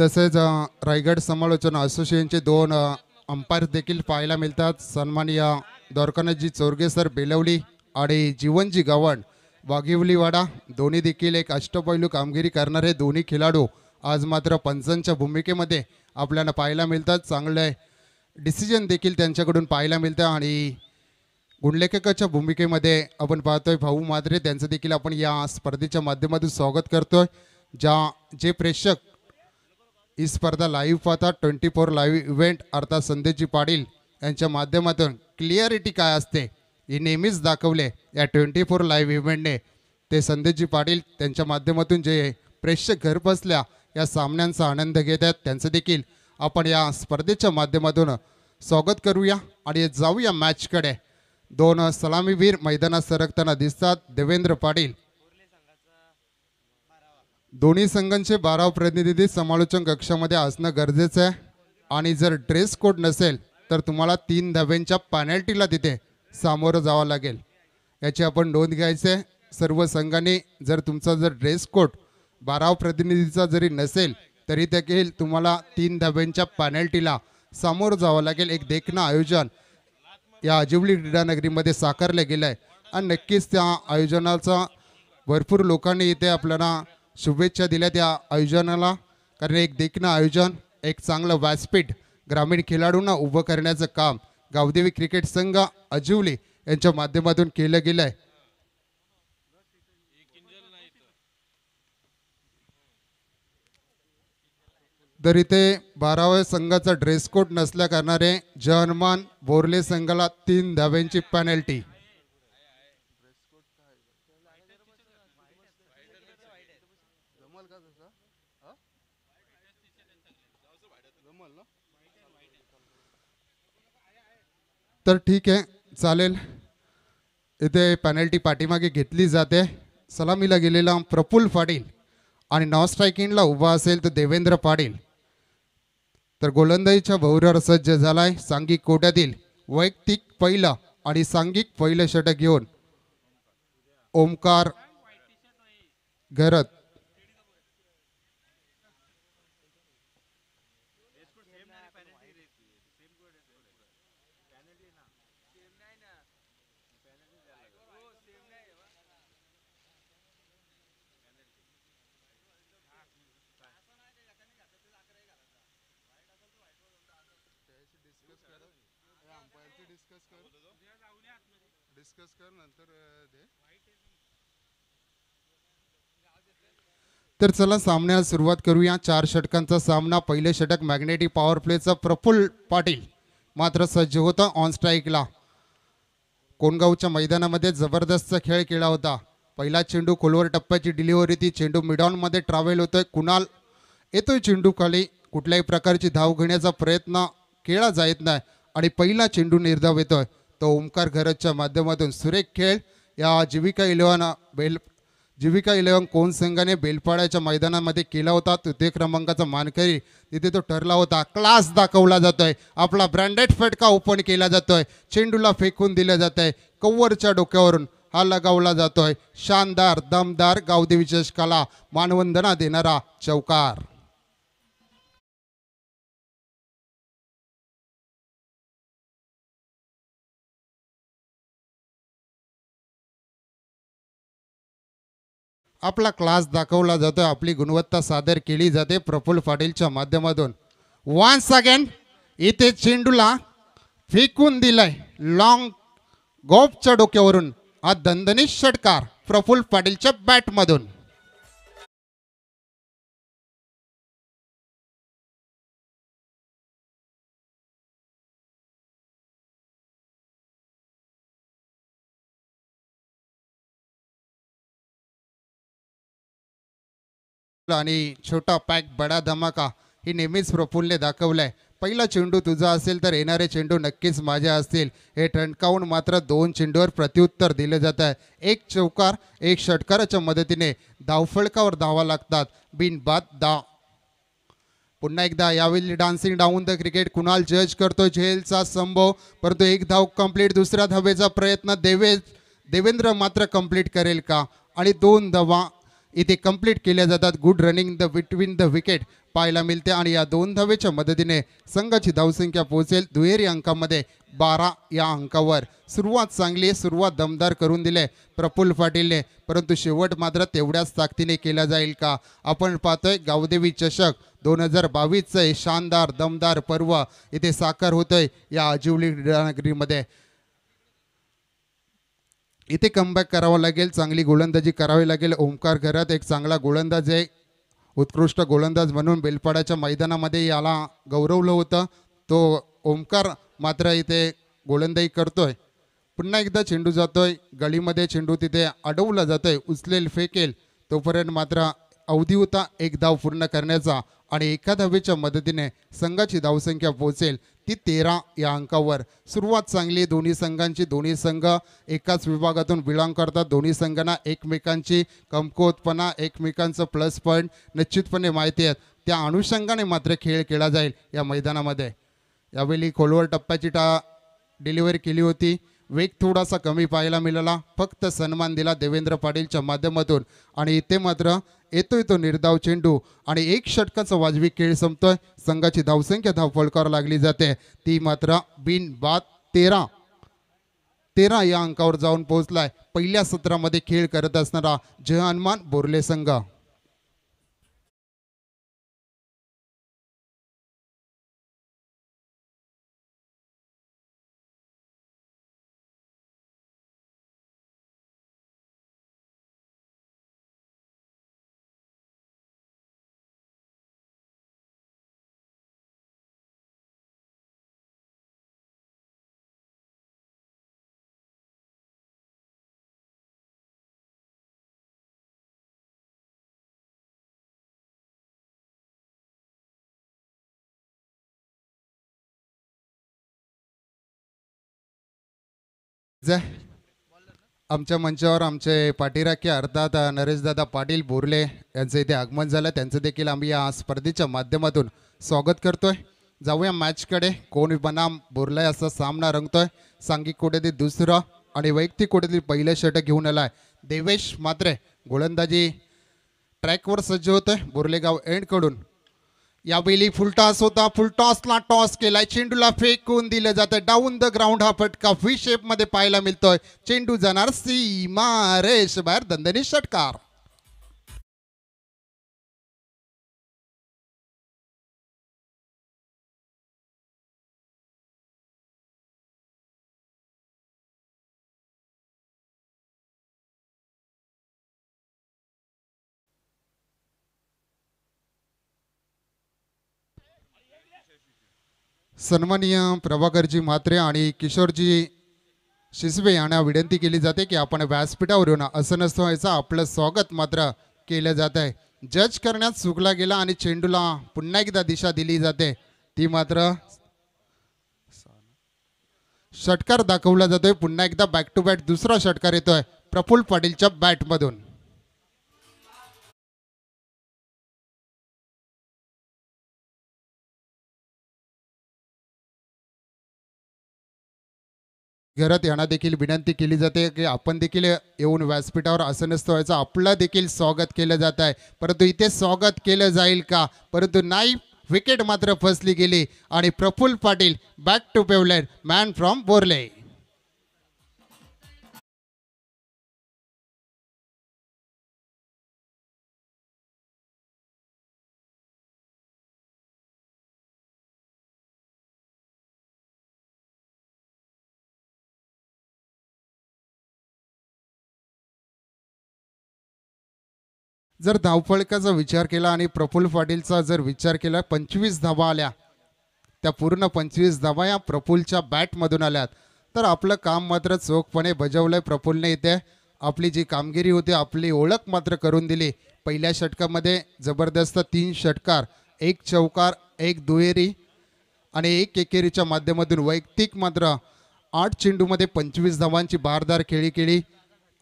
तसेच रायगड समालोचना असोसिएशनचे दोन अंपायर देखील पाहायला मिळतात सन्मानीय दोरकनजी चोरगे सर बेलवली आणि जीवनजी गवण वाघिवलीवाडा दोन्ही देखील एक अष्टपैलू कामगिरी करणारे दोन्ही खेळाडू आज मात्र पंचांच्या भूमिकेमध्ये आपल्याला पाहायला मिळतात चांगले डिसिजन देखील त्यांच्याकडून पाहायला मिळतं आणि गुणलेखकाच्या भूमिकेमध्ये आपण पाहतोय भाऊ माद्रे त्यांचं देखील आपण या स्पर्धेच्या माध्यमातून स्वागत करतोय ज्या जे प्रेक्षक ही स्पर्धा लाईव्ह पाहता ट्वेंटी फोर लाईव्ह इव्हेंट अर्थात संदेशजी पाटील यांच्या माध्यमातून क्लिअरिटी काय असते हे नेहमीच दाखवले या ट्वेंटी फोर लाईव्ह इव्हेंटने ते संदेशजी पाटील त्यांच्या माध्यमातून जे प्रेक्षक घर बसल्या या सामन्यांचा आनंद घेत आहेत त्यांचं देखील आपण या स्पर्धेच्या माध्यमातून स्वागत करूया आणि जाऊया मॅचकडे दोन सलामीवीर मैदानात सरकताना दिसतात देवेंद्र पाटील दोन्ही संघांचे बारा प्रतिनिधी समालोचन कक्षामध्ये असणं गरजेचं आहे आणि जर ड्रेस कोड नसेल तर तुम्हाला तीन धाब्यांच्या पॅनल्टीला तिथे सामोरं जावं लागेल याची आपण नोंद घ्यायचे सर्व संघांनी जर तुमचा जर ड्रेस कोड बाराव प्रतिनिधीचा जरी नसेल तरी देखील तुम्हाला तीन धाब्यांच्या पॅनल्टीला सामोरं जावं लागेल एक देखणं आयोजन या अजिवली क्रीडानगरीमध्ये साकारलं गेलं आहे आणि नक्कीच त्या आयोजनाचा भरपूर लोकांनी इथे आपल्याला शुभेच्छा दिल्या त्या आयोजनाला कारण एक देखणं आयोजन एक चांगलं व्यासपीठ ग्रामीण खेळाडूंना उभं करण्याचं काम गावदेवी क्रिकेट संघ अजिवले यांच्या माध्यमातून केलं गेलंय आहे तर इथे बाराव्या संघाचा ड्रेस कोड नसल्या करणारे जनमान बोरले संघाला तीन धाव्यांची पॅनल्टी तर ठीक आहे चालेल इथे पॅनल्टी पाठीमागे घेतली जाते सलामीला गेलेला प्रफुल पाटील आणि नॉन स्ट्रायकिंगला उभा असेल तर देवेंद्र पाटील तर गोलंदाजीच्या भौऱ्यावर सज्ज झालाय सांघिक कोट्यातील वैयक्तिक पहिला आणि सांघिक पहिलं षटक घेऊन ओमकार घरत तर चला सामन्याला सुरुवात करूया चार षटकांचा सामना पहिले षटक मॅग्नेटिक पॉवर प्लेचा प्रफुल्ल पाटील मात्र सज्ज होता ऑन स्ट्राईकला कोणगावच्या मैदानामध्ये जबरदस्त खेळ केला होता पहिला चेंडू खोलवर टप्प्याची डिलिव्हरी ती चेंडू मिडॉनमध्ये ट्रॅव्हल होतोय कुणाल येतोय चेंडू खाली कुठल्याही प्रकारची धाव घेण्याचा प्रयत्न केला जात नाही आणि पहिला चेंडू निर्धाव येतोय तो ओंकार घरतच्या माध्यमातून सुरेख खेळ या जीविका इलेव्हन बेल जीविका इलेव्हन कोण संघाने बेलपाड्याच्या मैदानामध्ये केला होता ते क्रमांकाचा मानकरी तिथे तो ठरला होता क्लास दाखवला जातोय आपला ब्रँडेड फटका ओपन केला जातोय चेंडूला फेकून दिला जात आहे कव्वरच्या डोक्यावरून हा लगावला जातोय शानदार दमदार गावदेवी चषकाला मानवंदना देणारा चौकार आपला क्लास दाखवला जातो आपली गुणवत्ता सादर केली जाते प्रफुल्ल पाटीलच्या माध्यमातून वन्स अगेन इथे चेंडूला फेकून दिलाय लॉंग गोपच्या डोक्यावरून हा दणदणीत षटकार प्रफुल्ल पाटीलच्या बॅटमधून आणि छोटा पॅक बडा धमाका ही नेहमीच प्रफुल्लने दाखवलं आहे पहिला चेंडू तुझा असेल तर येणारे चेंडू नक्कीच माझे असतील हे ठणकावून मात्र दोन चेंडूवर प्रत्युत्तर दिलं जात आहे एक चौकार एक षटकाराच्या मदतीने धावफळकावर धावा लागतात बिनबाद दा पुन्हा एकदा यावेळी dancing down the cricket Kunal जज करतो झेलचा संभव परंतु एक धाव कंप्लीट दुसऱ्या धावेचा प्रयत्न देवे देवेंद्र मात्र कंप्लीट करेल का आणि दोन धावा इथे कंप्लीट केल्या जातात good running the between the wicket पाहायला मिळते आणि या दोन धावेच्या मदतीने संघाची धावसंख्या पोहोचेल दुहेरी अंकामध्ये बारा या अंकावर सुरुवात चांगली सुरुवात दमदार करून दिले प्रफुल्ल पाटीलने परंतु शेवट मात्र तेवढ्याच ताकदीने केला जाईल का आपण पाहतोय गावदेवी चषक दोन हजार बावीसचं शानदार दमदार पर्व इथे साकार होतोय या अजिवली नगरीमध्ये इथे कमबॅक करावा लागेल चांगली गोलंदाजी करावी लागेल ओमकार घरात एक चांगला गोलंदाज आहे उत्कृष्ट गोलंदाज म्हणून बेलपाडाच्या मैदानामध्ये याला गौरवलं होतं तो ओमकार मात्र इथे गोलंदाजी करतोय पुन्हा एकदा चेंडू जातोय गळीमध्ये चेंडू तिथे अडवला जातोय उचलेल फेकेल तोपर्यंत मात्र अवधी होता एक धाव पूर्ण करण्याचा आणि एका धावेच्या मदतीने संघाची धावसंख्या पोहोचेल ती तेरा या अंकावर सुरुवात चांगली दोन्ही संघांची दोन्ही संघ एकाच विभागातून बिलॉंग करतात दोन्ही संघांना एकमेकांची कमकुवतपणा एकमेकांचं प्लस पॉईंट निश्चितपणे माहिती आहेत त्या अनुषंगाने मात्र खेळ खेळला जाईल या मैदानामध्ये यावेळी खोलवर टप्प्याची टा डिलिव्हरी केली होती वेग थोडासा कमी पाहायला मिळाला फक्त सन्मान दिला देवेंद्र पाटीलच्या माध्यमातून आणि इथे मात्र येतोय तो निर्धाव चेंडू आणि एक षटकाचा वाजवी खेळ संपतोय संघाची धावसंख्या धावफळकावर लागली जाते ती मात्र बिन बाद तेरा तेरा या अंकावर जाऊन पोहोचलाय पहिल्या सत्रामध्ये खेळ करत असणारा हनुमान बोरले संघ जा आमच्या मंचावर आमचे पाठीराखे अर्थात नरेशदादा पाटील बोरले यांचं इथे आगमन झालं त्यांचं देखील आम्ही या स्पर्धेच्या माध्यमातून स्वागत करतोय जाऊया मॅचकडे कोण बनाम बोरलाय असा सामना रंगतोय सांगिक कुठेतरी दुसरं आणि वैयक्तिक कुठेतरी पहिलं षटक घेऊन आलाय देवेश मात्रे गोलंदाजी ट्रॅकवर सज्ज होतोय बोरलेगाव एंडकडून यावेळी फुलटॉस होता फुलटॉसला टॉस केलाय चेंडूला फेकून दिलं जातं डाऊन द ग्राउंड हा फटका व्ही मध्ये पाहायला मिळतोय चेंडू जाणार सीमा रेश बाहेर दंदनी षटकार सन्माननीय प्रभाकरजी म्हात्रे आणि किशोरजी शिसवे यांना विनंती केली जाते की आपण व्यासपीठावरून असं नसतो याचं आपलं स्वागत मात्र केलं जात आहे जज करण्यात चुकला गेला आणि चेंडूला पुन्हा एकदा दिशा दिली जाते ती मात्र षटकार दाखवला जातोय पुन्हा एकदा बॅक टू बॅट दुसरा षटकार येतोय प्रफुल्ल पाटीलच्या बॅटमधून घरात यांना देखील विनंती केली जाते की आपण देखील येऊन व्यासपीठावर आसनस्थ व्हायचं आपलं देखील स्वागत केलं जात आहे परंतु इथे स्वागत केलं जाईल का परंतु नाही विकेट मात्र फसली गेली आणि Prafull Patil back to pavilion man from Borle जर धावफळकाचा विचार केला आणि प्रफुल्ल पाटीलचा जर विचार केला पंचवीस धावा आल्या त्या पूर्ण पंचवीस धावा या प्रफुलच्या बॅटमधून आल्यात तर आपलं काम मात्र चोखपणे बजावलंय प्रफुल्लने इथे आपली जी कामगिरी होती आपली ओळख मात्र करून दिली पहिल्या षटकामध्ये जबरदस्त तीन षटकार एक चौकार एक दुहेरी आणि एक एकेरीच्या माध्यमातून वैयक्तिक मात्र आठ चेंडूमध्ये पंचवीस धावांची बारदार खेळी केली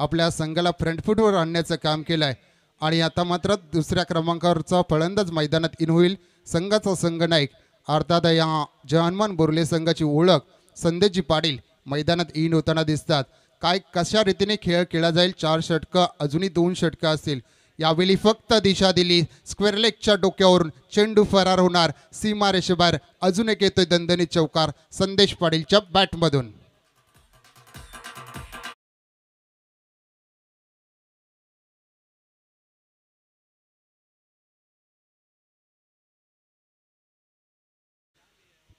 आपल्या संघाला फ्रंटफुटवर आणण्याचं काम केलं आहे आणि आता मात्र दुसऱ्या क्रमांकावरचा फलंदाज मैदानात इन होईल संघाचा नाईक अर्थात या जहानमान बोर्ले संघाची ओळख संदेशजी पाटील मैदानात इन होताना दिसतात काय कशा रीतीने खेळ खेळला जाईल चार षटकं अजूनही दोन षटकं असतील यावेळी फक्त दिशा दिली स्क्वेअर लेगच्या डोक्यावरून चेंडू फरार होणार सीमा रेषेबाहेर अजून एक येतोय दंदनी चौकार संदेश पाटीलच्या बॅटमधून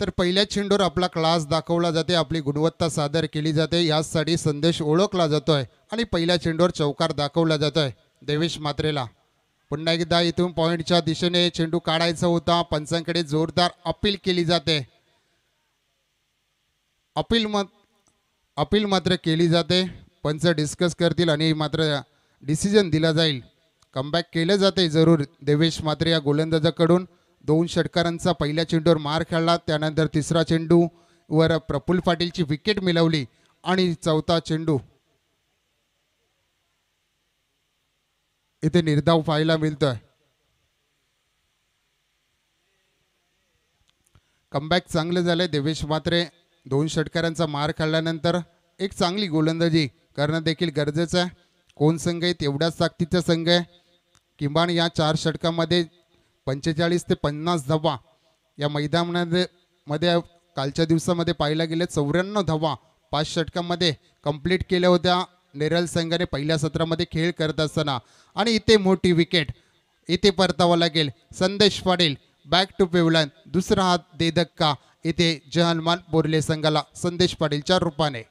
तर पहिल्या चेंडूवर आपला क्लास दाखवला जाते आपली गुणवत्ता सादर केली जाते यासाठी संदेश ओळखला जातो आहे आणि पहिल्या चेंडूवर चौकार दाखवला जातो आहे देवेश मात्रेला पुन्हा एकदा इथून पॉईंटच्या दिशेने चेंडू काढायचा होता पंचांकडे जोरदार अपील केली जाते अपील मत अपील मात्र केली जाते पंच डिस्कस करतील आणि मात्र डिसिजन दिला जाईल कमबॅक केलं जाते जरूर देवेश मात्रे या गोलंदाजाकडून दोन षटकारांचा पहिल्या चेंडूवर मार खेळला त्यानंतर तिसरा चेंडू वर प्रफुल्ल पाटीलची विकेट मिळवली आणि चौथा चेंडू इथे निर्धाव पाहायला मिळतोय कमबॅक चांगलं झालंय देवेश मात्रे दोन षटकारांचा मार खाल्ल्यानंतर एक चांगली गोलंदाजी करणं देखील गरजेचं आहे कोण संघ आहे तेवढाच ताकदीचा संघ आहे किमान या चार षटकामध्ये पंचेचाळीस ते पन्नास धावा या मैदानामध्ये मध्ये कालच्या दिवसामध्ये पाहिल्या गेल्या चौऱ्याण्णव धावा पाच षटकांमध्ये कंप्लीट केल्या होत्या नेरल संघाने पहिल्या सत्रामध्ये खेळ करत असताना आणि इथे मोठी विकेट इथे परतावा लागेल संदेश पाटील बॅक टू पेवलन दुसरा हात देदक्का इथे जहनमान बोरले संघाला संदेश पाटीलच्या रूपाने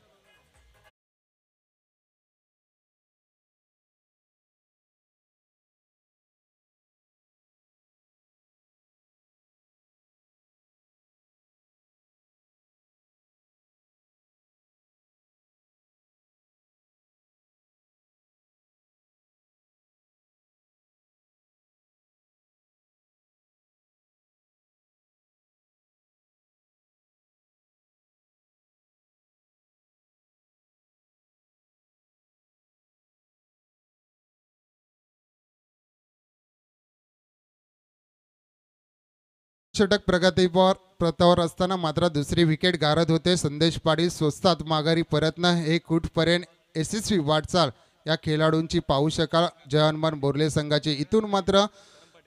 षटक प्रगतीवर प्रतावर असताना मात्र दुसरी विकेट गारत होते संदेश पाडी स्वस्तात माघारी परतणं हे कुठपर्यंत यशस्वी वाटचाल या खेळाडूंची पाहू शकाल जयहनुमान बोरले संघाचे इथून मात्र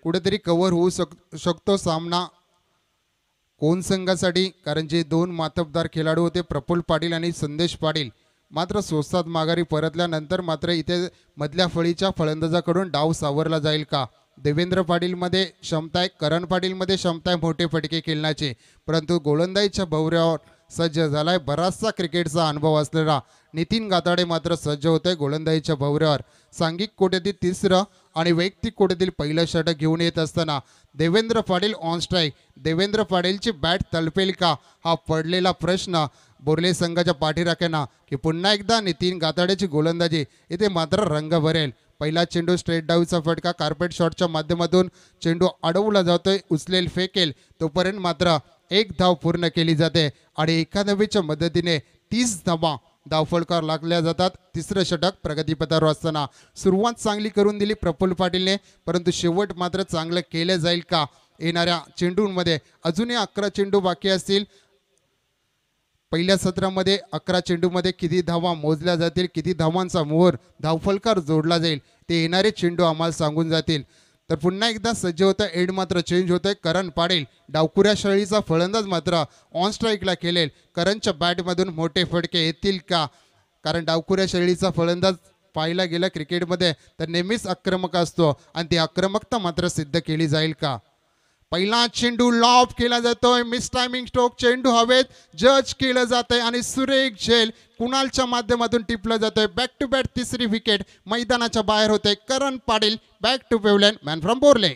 कुठेतरी कव्हर होऊ शक शकतो सामना कोण संघासाठी कारण जे दोन मातबदार खेळाडू होते प्रफुल्ल पाटील आणि संदेश पाटील मात्र स्वस्तात माघारी परतल्यानंतर मात्र इथे मधल्या फळीच्या फलंदाजाकडून डाव सावरला जाईल का देवेंद्र पाटीलमध्ये क्षमता आहे करण पाटीलमध्ये क्षमता आहे मोठे फटके खेळण्याचे परंतु गोलंदाजीच्या भवऱ्यावर सज्ज झालाय बराचसा क्रिकेटचा अनुभव असलेला नितीन गाताडे मात्र सज्ज होत आहे गोलंदाजीच्या भवऱ्यावर सांघिक कोट्यातील तिसरं आणि वैयक्तिक कोट्यातील पहिलं षटक घेऊन येत असताना देवेंद्र पाटील ऑन स्ट्राईक देवेंद्र पाटीलची बॅट तळपेल का हा पडलेला प्रश्न बोर्ले संघाच्या पाठीराख्यांना की पुन्हा एकदा नितीन गाताडेची गोलंदाजी इथे मात्र रंग भरेल पहिला चेंडू स्ट्रेट डावीचा फटका कार्पेट शॉटच्या माध्यमातून चेंडू अडवला जातोय उचलेल फेकेल तोपर्यंत मात्र एक धाव पूर्ण केली जाते आणि एका मदतीने तीस धावा धावफळकार लागल्या जातात तिसरं षटक प्रगतीपथावर असताना सुरुवात चांगली करून दिली प्रफुल्ल पाटीलने परंतु शेवट मात्र चांगलं केलं जाईल का येणाऱ्या चेंडूंमध्ये अजूनही अकरा चेंडू बाकी असतील पहिल्या सत्रामध्ये अकरा चेंडूमध्ये किती धावा मोजल्या जातील किती धावांचा मोहर धावफलकार जोडला जाईल ते येणारे चेंडू आम्हाला सांगून जातील तर पुन्हा एकदा सज्ज होतं एड मात्र चेंज होतोय करण पाडेल डावकुऱ्या शैलीचा फलंदाज मात्र ऑन स्ट्राईकला केलेल करणच्या बॅटमधून मोठे फटके येतील का कारण डावकुऱ्या शैलीचा फलंदाज पाहिला गेला क्रिकेटमध्ये तर नेहमीच आक्रमक असतो आणि ती आक्रमकता मात्र सिद्ध केली जाईल का पहिला चेंडू लॉफ केला जातोय मिस टायमिंग स्ट्रोक चेंडू हवेत जज केलं जात आणि सुरेख झेल कुणालच्या माध्यमातून टिपलं जातोय बॅक टू बॅट तिसरी विकेट मैदानाच्या बाहेर होते करण पाटील बॅक टू वेवलँड मॅन फ्रॉम बोर्ले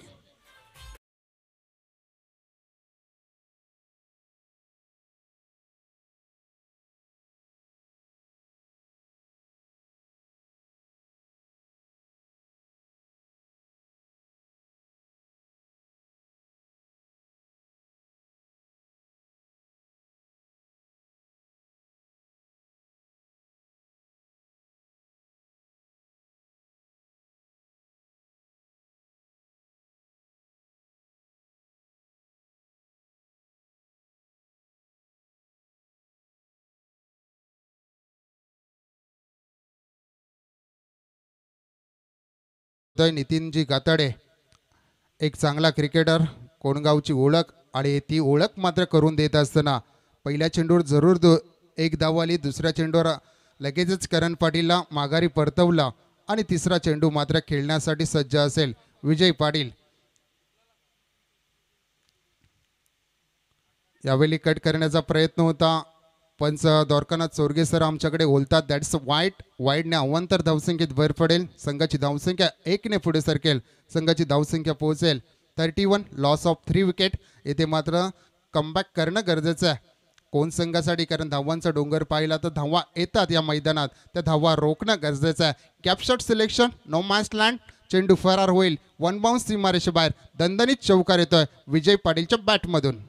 आहे नितीनजी गाताडे एक चांगला क्रिकेटर कोणगावची ओळख आणि ती ओळख मात्र करून देत असताना पहिल्या चेंडूवर जरूर दो एक धाव आली दुसऱ्या चेंडूवर लगेचच करण पाटीलला माघारी परतवला आणि तिसरा चेंडू मात्र खेळण्यासाठी सज्ज असेल विजय पाटील यावेळी कट करण्याचा प्रयत्न होता पण द्वारकानाथ चोरगे सर आमच्याकडे बोलतात दॅट्स वाईट वाईडने अवंतर धावसंख्येत भर पडेल संघाची धावसंख्या एकने पुढे सरकेल संघाची धावसंख्या पोहोचेल thirty one loss of three wicket येथे मात्र कमबॅक करणं गरजेचं आहे कोण संघासाठी कारण धावांचा डोंगर पाहिला तर धावा येतात या मैदानात त्या धावा रोखणं गरजेचं आहे cap shot selection no match land चेंडू फरार होईल वन बाउन्स बाहेर दणदणीत चौकार येतोय विजय पाटीलच्या बॅटमधून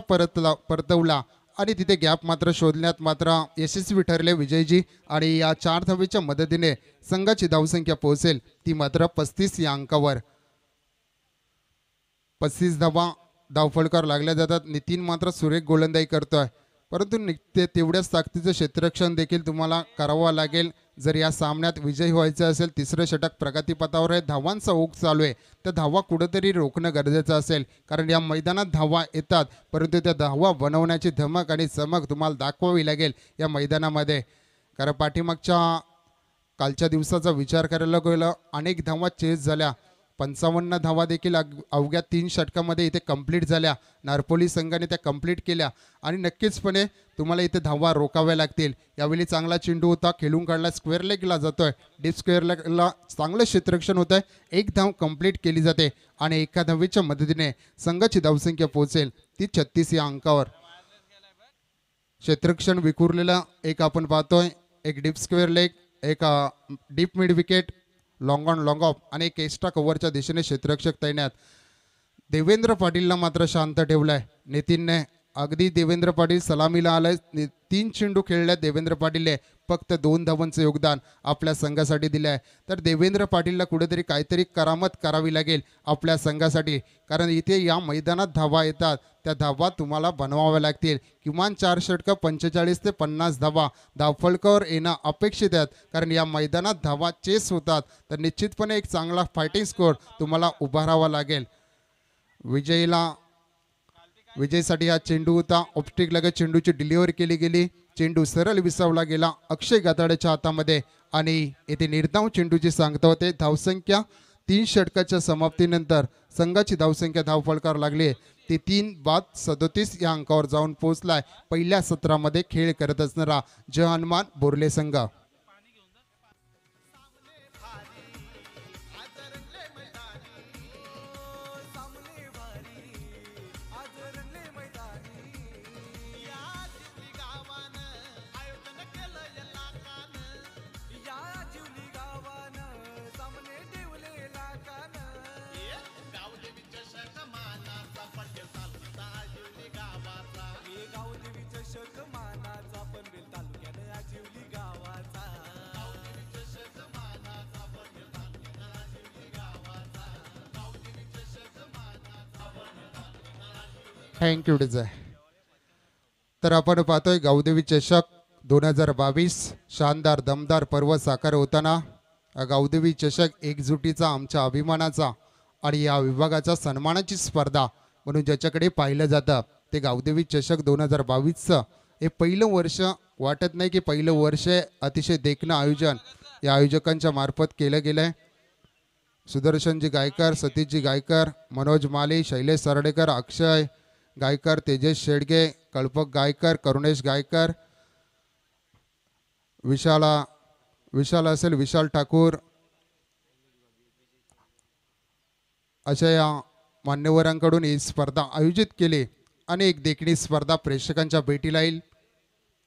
परत परतला परतवला आणि तिथे गॅप मात्र शोधण्यात मात्र यशस्वी ठरले विजयजी आणि या चार धावेच्या मदतीने संघाची धावसंख्या पोहोचेल ती मात्र पस्तीस या अंकावर पस्तीस धावा धावफळकार लागल्या जातात नितीन मात्र सुरेख गोलंदाई करतोय परंतु निघते तेवढ्याच ताकदीचं क्षेत्ररक्षण देखील तुम्हाला करावं लागेल जर या सामन्यात विजय व्हायचा असेल तिसरं षटक प्रगतीपथावर आहे धावांचा ओघ चालू आहे तर धावा कुठंतरी रोखणं गरजेचं असेल कारण या मैदानात धावा येतात परंतु त्या धावा बनवण्याची धमक आणि चमक तुम्हाला दाखवावी लागेल या मैदानामध्ये कारण पाठीमागच्या कालच्या दिवसाचा विचार करायला गेलं अनेक धावा चेस झाल्या पंचावन्न धावा देखील अग अवघ्या तीन षटकामध्ये इथे कंप्लीट झाल्या नारपोली संघाने त्या कंप्लीट केल्या आणि नक्कीचपणे तुम्हाला इथे धावा रोखाव्या लागतील यावेळी चांगला चेंडू होता खेळून काढला स्क्वेअर लेगला जातोय डीप स्क्वेअर लेगला चांगलं क्षेत्ररक्षण होतंय एक धाव कंप्लीट केली जाते आणि एका धावीच्या मदतीने संघाची धावसंख्या पोहोचेल ती छत्तीस या अंकावर क्षेत्रक्षण विखुरलेलं एक आपण पाहतोय एक डीप स्क्वेअर लेग एक deep mid wicket long on long off आणि एक एक्स्ट्रा कव्हरच्या दिशेने क्षेत्ररक्षक तैनात देवेंद्र पाटीलला मात्र शांत ठेवलाय नितीनने अगदी देवेंद्र पाटील सलामीला आलाय तीन चेंडू खेळल्या देवेंद्र पाटीलने फक्त दोन धावांचं योगदान आपल्या संघासाठी दिलं आहे तर देवेंद्र पाटीलला कुठेतरी काहीतरी करामत करावी लागेल आपल्या संघासाठी कारण इथे या मैदानात धावा येतात त्या धावा तुम्हाला बनवाव्या लागतील किमान चार षटक पंचेचाळीस ते पन्नास धावा धावफलकावर येणं अपेक्षित आहेत कारण या मैदानात धावा चेस होतात तर निश्चितपणे एक चांगला फायटिंग स्कोर तुम्हाला उभारावा लागेल विजयला विजयसाठी हा चेंडू होता ऑप्टिक लगेच चेंडूची डिलिव्हरी केली गेली चेंडू सरळ विसावला गेला अक्षय गाताड्याच्या हातामध्ये आणि येथे निर्धाव चेंडूची सांगता होते धावसंख्या तीन षटकाच्या समाप्तीनंतर संघाची धावसंख्या धावफळकावर लागली ते तीन बाद सदोतीस या अंकावर जाऊन पोहोचलाय पहिल्या सत्रामध्ये खेळ करत असणारा हनुमान बोरले संघ थँक्यू डिझाय तर आपण पाहतोय गावदेवी चषक दोन हजार बावीस शानदार दमदार पर्व साकार होताना गावदेवी चषक एकजुटीचा आमच्या अभिमानाचा आणि या विभागाचा सन्मानाची स्पर्धा म्हणून ज्याच्याकडे पाहिलं जातं ते गावदेवी चषक दोन हजार बावीसचं हे पहिलं वर्ष वाटत नाही की पहिलं वर्ष अतिशय देखणं आयोजन या आयोजकांच्या मार्फत केलं गेलं आहे सुदर्शनजी गायकर सतीशजी गायकर मनोज माले शैलेश सरडेकर अक्षय गायकर तेजस शेडगे कल्पक गायकर करुणेश गायकर विशाला विशाल असेल विशाल ठाकूर अशा या मान्यवरांकडून ही स्पर्धा आयोजित केली आणि एक देखणी स्पर्धा प्रेक्षकांच्या भेटीला येईल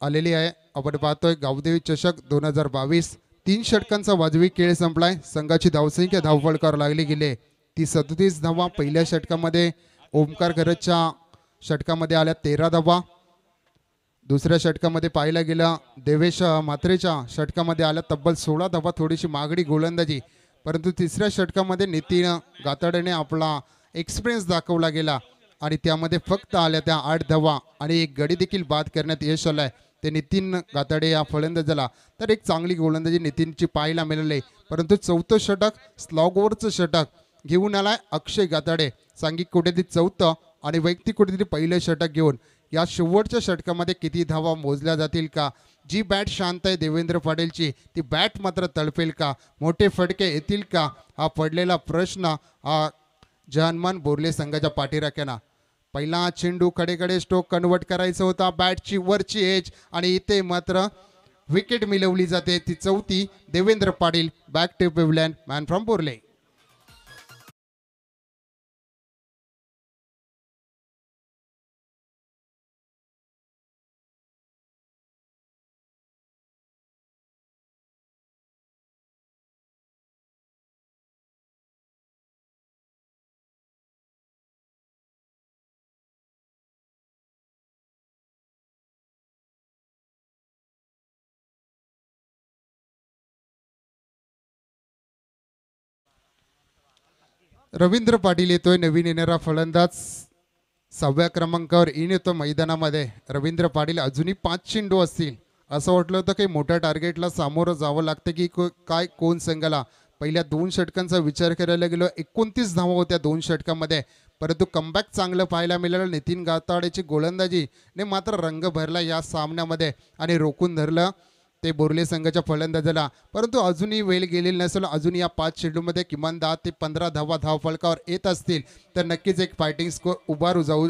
आलेली आहे आपण पाहतोय गावदेवी चषक दोन हजार बावीस तीन षटकांचा वाजवी खेळ संपलाय संघाची धावसंख्या धावपळ करावं लागली गेले ती सदतीस धावा पहिल्या षटकामध्ये ओमकार घरच्या षटकामध्ये आल्या तेरा धावा दुसऱ्या षटकामध्ये पाहायला गेलं देवेश म्हात्रेच्या षटकामध्ये आल्या तब्बल सोळा धावा थोडीशी मागडी गोलंदाजी परंतु तिसऱ्या षटकामध्ये नितीन गाताडेने आपला एक्सपिरियन्स दाखवला गेला आणि त्यामध्ये फक्त आल्या त्या आठ धावा आणि एक गडी देखील बाद करण्यात यश आलं आहे ते नितीन गाताडे या फलंदाजाला तर एक चांगली गोलंदाजी नितीनची पाहायला मिळाली परंतु चौथं षटक स्लॉग षटक घेऊन आलाय अक्षय गाताडे सांगिक कुठेतरी चौथं आणि वैयक्तिक कुठेतरी पहिलं षटक घेऊन या शेवटच्या षटकामध्ये किती धावा मोजल्या जातील का जी बॅट शांत आहे देवेंद्र पाटीलची ती बॅट मात्र तडफेल का मोठे फटके येतील का हा पडलेला प्रश्न हा जहनमान बोरले संघाच्या पाठीराख्याना पहिला चेंडू कडेकडे स्टोक कन्वर्ट करायचा होता बॅटची वरची एज आणि इथे मात्र विकेट मिळवली जाते ती चौथी Devendra Patil back to man from Borle Ravindra Patil येतोय नवीन येणारा फलंदाज सहाव्या क्रमांकावर इन येतो मैदानामध्ये रवींद्र पाटील अजूनही पाच चेंडू असतील असं वाटलं होतं काही मोठ्या टार्गेटला सामोरं जावं लागतं की काय कोण संघाला पहिल्या दोन षटकांचा विचार करायला गेलो एकोणतीस धावा होत्या दोन षटकांमध्ये परंतु कमबॅक चांगलं पाहायला मिळालं नितीन गाताडेची ने मात्र रंग भरला या सामन्यामध्ये आणि रोखून धरलं ते बोर्ले संघाच्या फलंदाजाला परंतु अजूनही वेळ गेलेली नसेल अजून या पाच चेंडूमध्ये किमान दहा ते पंधरा धावा धाव फलकावर येत असतील तर नक्कीच एक फायटिंग स्कोर उभारू जाऊ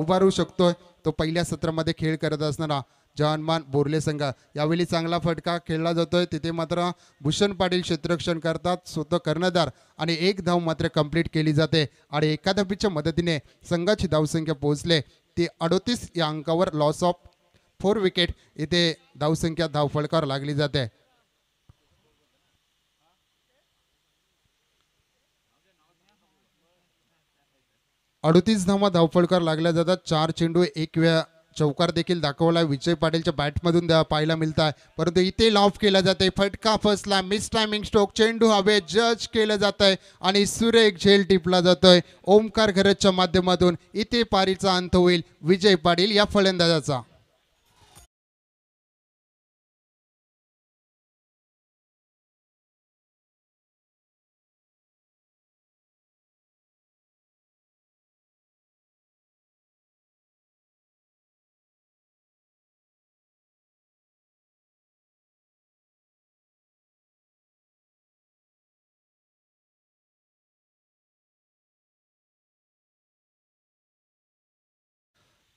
उभारू शकतोय तो पहिल्या सत्रामध्ये खेळ करत असणारा जवानमान बोर्ले संघ यावेळी चांगला फटका खेळला जातोय तिथे मात्र भूषण पाटील क्षेत्ररक्षण करतात स्वतः कर्णधार आणि एक धाव मात्र कंप्लीट केली जाते आणि एका धाबीच्या मदतीने संघाची धावसंख्या पोहोचले ते अडोतीस या अंकावर लॉस ऑफ फोर विकेट इथे धावसंख्या धावफळकार लागली जाते अडतीस धावा धावफळकर लागल्या जातात चार चेंडू एक वेळा चौकार देखील दाखवला विजय पाटीलच्या बॅटमधून पाहायला मिळत आहे परंतु इथे लॉफ केला जाते फटका फसला मिस टायमिंग स्ट्रोक चेंडू हवे जज केलं जात आहे आणि सुरेख झेल टिपला जातोय ओमकार घरजच्या माध्यमातून इथे पारीचा अंत होईल विजय पाटील या फलंदाजाचा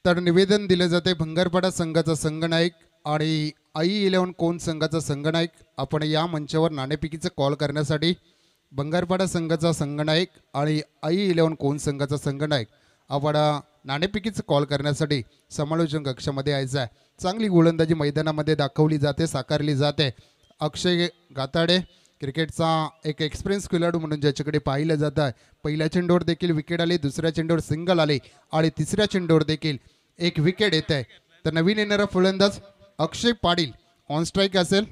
तर निवेदन दिले जाते भंगारपाडा संघाचा संघनायक आणि आई इलेवन कोण संघाचा संघनायक आपण या मंचावर नाणेपिकीचा कॉल करण्यासाठी भंगारपाडा संघाचा संघनायक आणि आई इलेवन कोण संघाचा संघनायक आपण नाणेपिकीचं कॉल करण्यासाठी समालोचन कक्षामध्ये यायचं आहे चांगली गोलंदाजी मैदानामध्ये दाखवली जाते साकारली जाते अक्षय गाताडे क्रिकेटचा एक एक्सपिरियन्स खेळाडू म्हणून ज्याच्याकडे पाहिलं जात आहे पहिल्या चेंडूवर देखील विकेट आले दुसऱ्या चेंडूवर सिंगल आले आणि तिसऱ्या चेंडूवर देखील एक विकेट येत आहे तर नवीन येणारा फलंदाज अक्षय पाटील ऑन स्ट्राईक असेल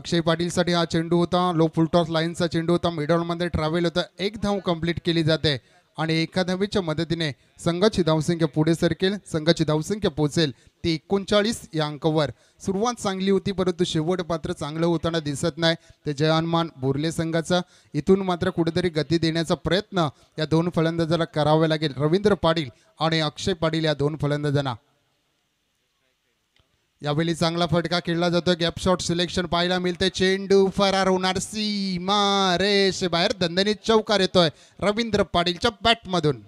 अक्षय पाटीलसाठी हा चेंडू होता लो फुलटॉस लाईनचा चेंडू होता मिडॉलमध्ये ट्रॅव्हल होता एक धाव कंप्लीट केली जाते आणि एकादवीच्या मदतीने संघाची धावसंख्या पुढे सरकेल संघाची धावसंख्या पोहोचेल ती एकोणचाळीस या अंकावर सुरुवात चांगली होती परंतु शेवट पात्र चांगलं होताना दिसत नाही ते जयानमान बोरले संघाचा इथून मात्र कुठेतरी गती देण्याचा प्रयत्न या दोन फलंदाजाला करावा लागेल रवींद्र पाटील आणि अक्षय पाटील या दोन फलंदाजांना यावेळी चांगला फटका खेळला जातो गॅप शॉट सिलेक्शन पाहायला मिळते चेंडू फरार होणार सीमा रेश बाहेर दंदनीत चौकार येतोय रवींद्र पाटीलच्या बॅटमधून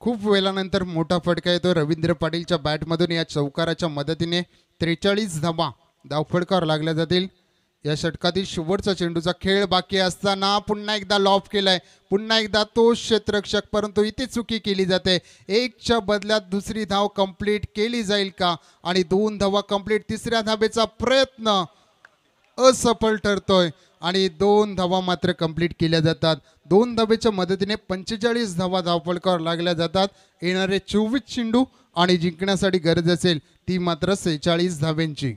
खूप वेळानंतर मोठा फटका येतो रवींद्र पाटीलच्या बॅटमधून या चौकाराच्या मदतीने त्रेचाळीस धमा धावफडकावर लागल्या जातील या षटकातील शेवटचा चेंडूचा खेळ बाकी असताना पुन्हा एकदा लॉफ केलाय पुन्हा एकदा तो क्षेत्ररक्षक परंतु इथे चुकी केली जाते एकच्या बदल्यात दुसरी धाव कंप्लीट केली जाईल का आणि दोन धावा कंप्लीट तिसऱ्या धावेचा प्रयत्न असफल ठरतोय आणि दोन धावा मात्र कंप्लीट केल्या जातात दोन धावेच्या मदतीने पंचेचाळीस धावा धावपळकावर लागल्या जातात येणारे चोवीस चेंडू आणि जिंकण्यासाठी गरज असेल ती मात्र सेहेचाळीस धावेंची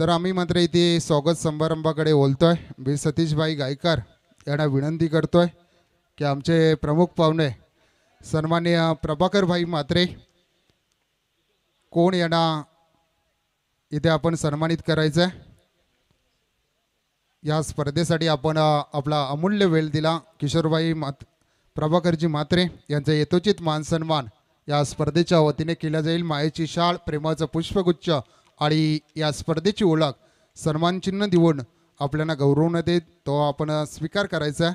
तर आम्ही मात्र इथे स्वागत समारंभाकडे बोलतोय आहे मी सतीशभाई गायकर यांना विनंती करतोय की आमचे प्रमुख पाहुणे सन्मान्य प्रभाकरभाई मात्रे कोण यांना इथे आपण सन्मानित करायचं आहे या स्पर्धेसाठी आपण आपला अमूल्य वेळ दिला किशोरभाई मात प्रभाकरजी मात्रे यांचा यथोचित मानसन्मान या स्पर्धेच्या वतीने केला जाईल मायेची शाळ प्रेमाचं पुष्पगुच्छ आणि या स्पर्धेची ओळख सन्मानचिन्ह देऊन आपल्याला न देत तो आपण स्वीकार करायचा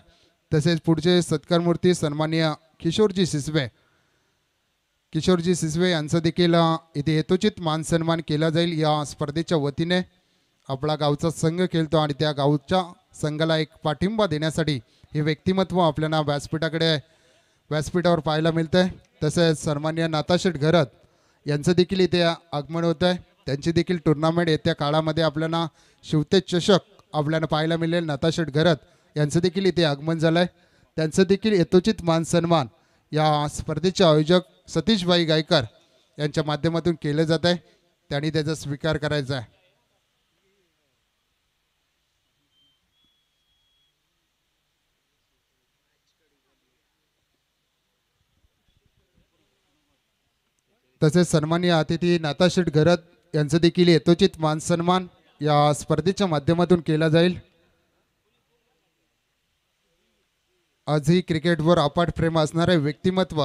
तसेच पुढचे सत्कारमूर्ती सन्मान्य किशोरजी सिसवे किशोरजी सिसवे यांचं देखील इथे हेतोचित मान सन्मान केला जाईल या स्पर्धेच्या वतीने आपला गावचा संघ खेळतो आणि त्या गावच्या संघाला एक पाठिंबा देण्यासाठी हे व्यक्तिमत्व आपल्याला व्यासपीठाकडे व्यासपीठावर पाहायला मिळतं तसेच सन्मान्य नाताशेठ घरत यांचं देखील इथे आगमन होतं आहे त्यांची देखील टुर्नामेंट येत्या काळामध्ये आपल्याला शिवते चषक आपल्याला पाहायला मिळेल नताशेट घरत यांचं देखील इथे आगमन झालं आहे त्यांचं देखील यथोचित मान सन्मान या स्पर्धेचे आयोजक सतीशबाई गायकर यांच्या माध्यमातून केलं जात आहे त्यांनी त्याचा स्वीकार करायचा आहे तसेच सन्मान्य अतिथी नाताशेट घरत यांचं देखील यथोचित मानसन्मान या स्पर्धेच्या माध्यमातून केला जाईल आजही क्रिकेटवर अपाट प्रेम असणारे व्यक्तिमत्व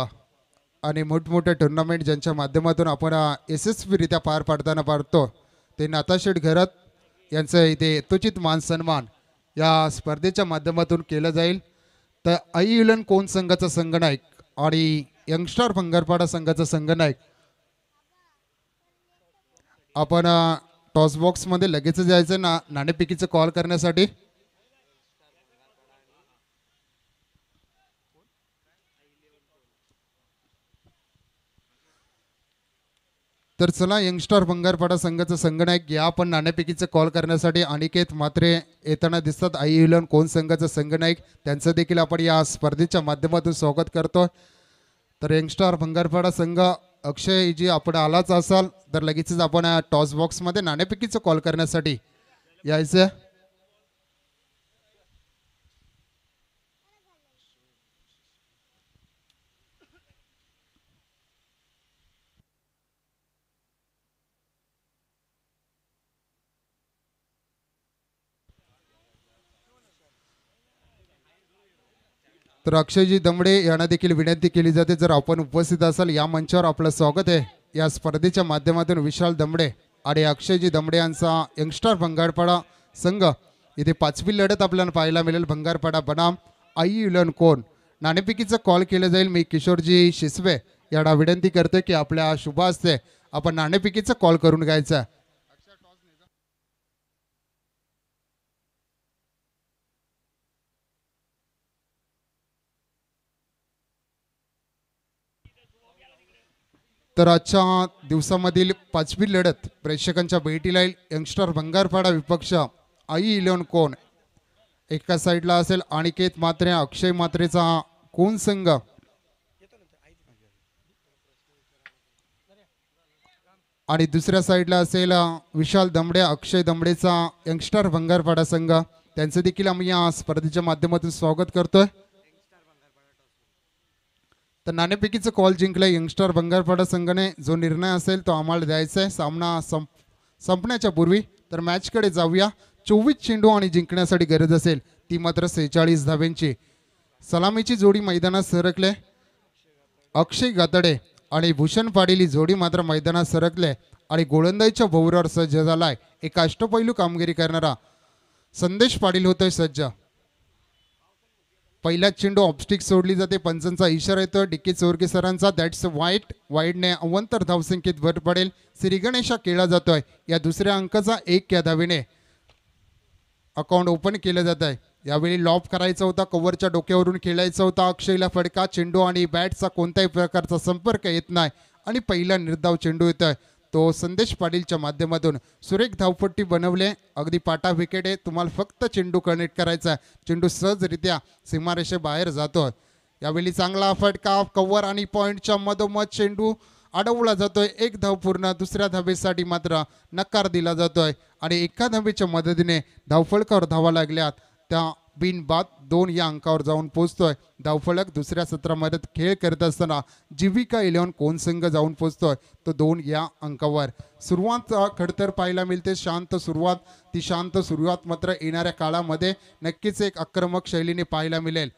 आणि मोठमोठ्या टुर्नामेंट ज्यांच्या माध्यमातून आपण यशस्वीरित्या पार पाडताना पाडतो ते नाताशेठ घरात यांचं इथे यथोचित मान सन्मान या स्पर्धेच्या माध्यमातून केलं जाईल तर आई इलन कोण संघाचा संघनायक आणि यंगस्टार भंगारपाडा संघाचा संघनायक आपण टॉस बॉक्समध्ये लगेच जायचं ना नाणेपिकीचं कॉल करण्यासाठी तर चला यंगस्टार बंगारपाडा संघाचा संघनायक या आपण नाणेपिकीचं कॉल करण्यासाठी अनिकेत मात्रे येताना दिसतात आई इलन कोण संघाचा संघनायक त्यांचं देखील आपण या स्पर्धेच्या माध्यमातून स्वागत करतो तर यंगस्टार बंगारपाडा संघ अक्षय जी आपण आलाच असाल तर लगेचच आपण टॉस बॉक्समध्ये नाणेपिकीचं कॉल करण्यासाठी यायचं तर अक्षयजी दमडे यांना देखील विनंती केली जाते जर आपण उपस्थित असाल या मंचावर आपलं स्वागत आहे या स्पर्धेच्या माध्यमातून विशाल दमडे आणि अक्षयजी दमडे यांचा यंगस्टार भंगारपाडा संघ इथे पाचवी लढत आपल्याला पाहायला मिळेल भंगारपाडा बनाम आई इलन कोण नाणेपिकीचा कॉल केला जाईल मी किशोरजी शिसवे यांना विनंती करतोय की आपल्या शुभ असते आपण नाणेपिकीचा कॉल करून घ्यायचा आहे तर आजच्या दिवसामधील पाचवी लढत प्रेक्षकांच्या भेटीला येईल यंगस्टर भंगारपाडा विपक्ष आई इलेवन कोण एका साईडला असेल अनिकेत मात्रे अक्षय मात्रेचा कोण संघ आणि दुसऱ्या साईडला असेल विशाल दमडे अक्षय दमडेचा यंगस्टर भंगारपाडा संघ त्यांचं देखील आम्ही या स्पर्धेच्या माध्यमातून स्वागत करतोय तर नाणेफेकीचं कॉल जिंकला यंगस्टर बंगारपाडा संघाने जो निर्णय असेल तो आम्हाला द्यायचा आहे सामना संप संपण्याच्या पूर्वी तर मॅचकडे जाऊया चोवीस चेंडू आणि जिंकण्यासाठी गरज असेल ती मात्र सेहेचाळीस धाव्यांची सलामीची जोडी मैदानात सरकले अक्षय गातडे आणि भूषण पाटील जोडी मात्र मैदानात सरकले आणि गोलंदाजीच्या भोवरावर सज्ज झालाय एक अष्टपैलू कामगिरी करणारा संदेश पाटील होतोय सज्ज पहिलाच चेंडू ऑप्स्टिक सोडली जाते पंचनचा इशारा येतो डिक्की चोरके सरांचा दॅट्स वाईट वाईडने अवंतर धावसंख्येत भर पडेल श्रीगणेशा केला जातोय या दुसऱ्या अंकाचा एक या धावीने अकाउंट ओपन केलं जात आहे यावेळी लॉप करायचा होता कव्हरच्या डोक्यावरून खेळायचा होता अक्षयला फडका चेंडू आणि बॅटचा कोणत्याही प्रकारचा संपर्क येत नाही आणि पहिला निर्धाव चेंडू येतोय तो संदेश पाटीलच्या माध्यमातून सुरेख धावपट्टी बनवले अगदी पाटा विकेट आहे तुम्हाला फक्त चेंडू कनेक्ट करायचा चेंडू सहजरित्या बाहेर जातो यावेळी चांगला फटका कव्हर आणि पॉईंटच्या मधोमध चेंडू अडवला जातोय एक धाव पूर्ण दुसऱ्या धावेसाठी मात्र नकार दिला जातोय आणि एका धावेच्या मदतीने धावफळकावर धावा लागल्यात त्या बिन बात दोन या अंकावर जाऊन पोचतोय धावफलक दुसऱ्या सत्रामध्ये खेळ करत असताना जीविका इलेव्हन कोण संघ जाऊन पोचतोय तो दोन या अंकावर सुरुवात खडतर पाहायला मिळते शांत सुरुवात ती शांत सुरुवात मात्र येणाऱ्या काळामध्ये नक्कीच एक आक्रमक शैलीने पाहायला मिळेल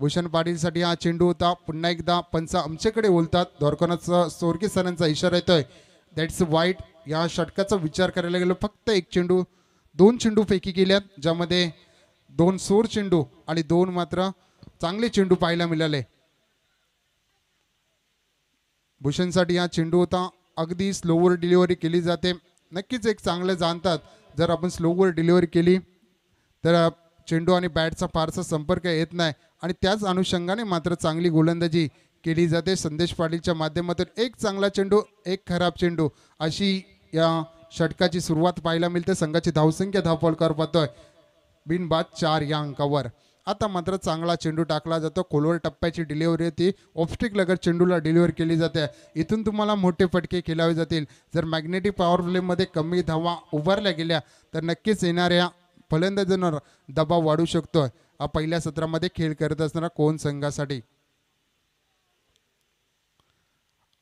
भूषण पाटीलसाठी हा चेंडू होता पुन्हा एकदा पंच आमच्याकडे बोलतात धोरकोनाचा सोरकी सरांचा इशारा येतोय दॅट्स वाईट या षटकाचा विचार करायला गेलो फक्त एक चेंडू दोन चेंडू फेकी गेल्यात ज्यामध्ये दोन सूर चेंडू आणि दोन मात्र चांगले चेंडू पाहायला मिळाले भूषणसाठी हा चेंडू होता अगदी स्लोवर डिलिव्हरी केली जाते नक्कीच एक चांगलं जाणतात जर आपण स्लोवर डिलिव्हरी केली तर चेंडू आणि बॅटचा फारसा संपर्क येत नाही आणि त्याच अनुषंगाने मात्र चांगली गोलंदाजी केली जाते संदेश पाटीलच्या माध्यमातून एक चांगला चेंडू एक खराब चेंडू अशी या षटकाची सुरुवात पाहायला मिळते संघाची धावसंख्या धावपळ कर पाहतोय बिनबाद चार या अंकावर आता मात्र चांगला चेंडू टाकला जातो खोलवर टप्प्याची डिलिव्हरी होती ऑप्स्टिक लगत चेंडूला डिलिव्हर केली जाते इथून तुम्हाला मोठे फटके खेळावे जातील जर मॅग्नेटिक पॉवर प्लेमध्ये कमी धावा उभारल्या गेल्या तर नक्कीच येणाऱ्या फलंदाजांवर दबाव वाढू शकतो हा पहिल्या सत्रामध्ये खेळ करत असणारा कोण संघासाठी